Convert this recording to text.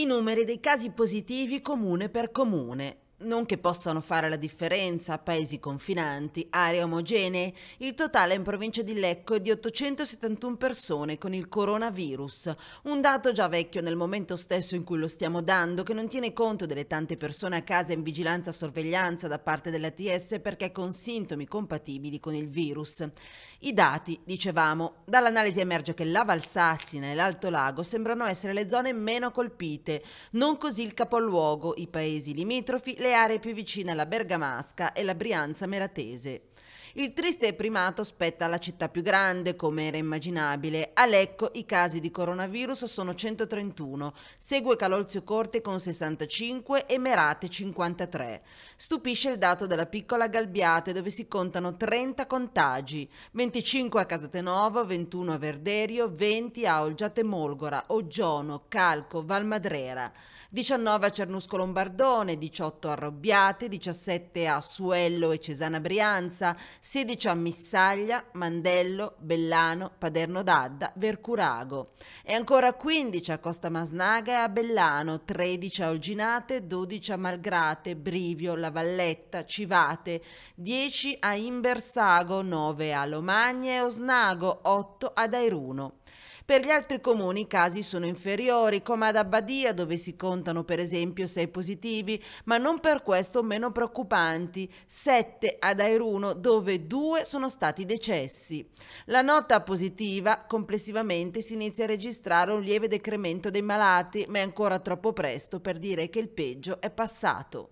i numeri dei casi positivi comune per comune non che possano fare la differenza, paesi confinanti, aree omogenee, il totale in provincia di Lecco è di 871 persone con il coronavirus, un dato già vecchio nel momento stesso in cui lo stiamo dando, che non tiene conto delle tante persone a casa in vigilanza sorveglianza da parte dell'ATS perché con sintomi compatibili con il virus. I dati, dicevamo, dall'analisi emerge che la Valsassina e l'Alto Lago sembrano essere le zone meno colpite, non così il capoluogo, i paesi limitrofi, le le aree più vicine alla Bergamasca e la Brianza meratese. Il triste primato spetta alla città più grande, come era immaginabile. A Lecco i casi di coronavirus sono 131, segue Calolzio Corte con 65 e Merate 53. Stupisce il dato della piccola Galbiate dove si contano 30 contagi, 25 a Casatenovo, 21 a Verderio, 20 a Olgiate Molgora, Oggiono, Calco, Valmadrera, 19 a Cernusco Lombardone, 18 a Arrobbiate, 17 a Suello e Cesana Brianza, 16 a Missaglia, Mandello, Bellano, Paderno d'Adda, Vercurago e ancora 15 a Costa Masnaga e a Bellano, 13 a Olginate, 12 a Malgrate, Brivio, La Valletta, Civate, 10 a Imbersago, 9 a Lomagne e Osnago, 8 ad Airuno. Per gli altri comuni i casi sono inferiori, come ad Abbadia dove si contano per esempio 6 positivi, ma non per questo meno preoccupanti, 7 ad Airuno dove 2 sono stati decessi. La nota positiva complessivamente si inizia a registrare un lieve decremento dei malati, ma è ancora troppo presto per dire che il peggio è passato.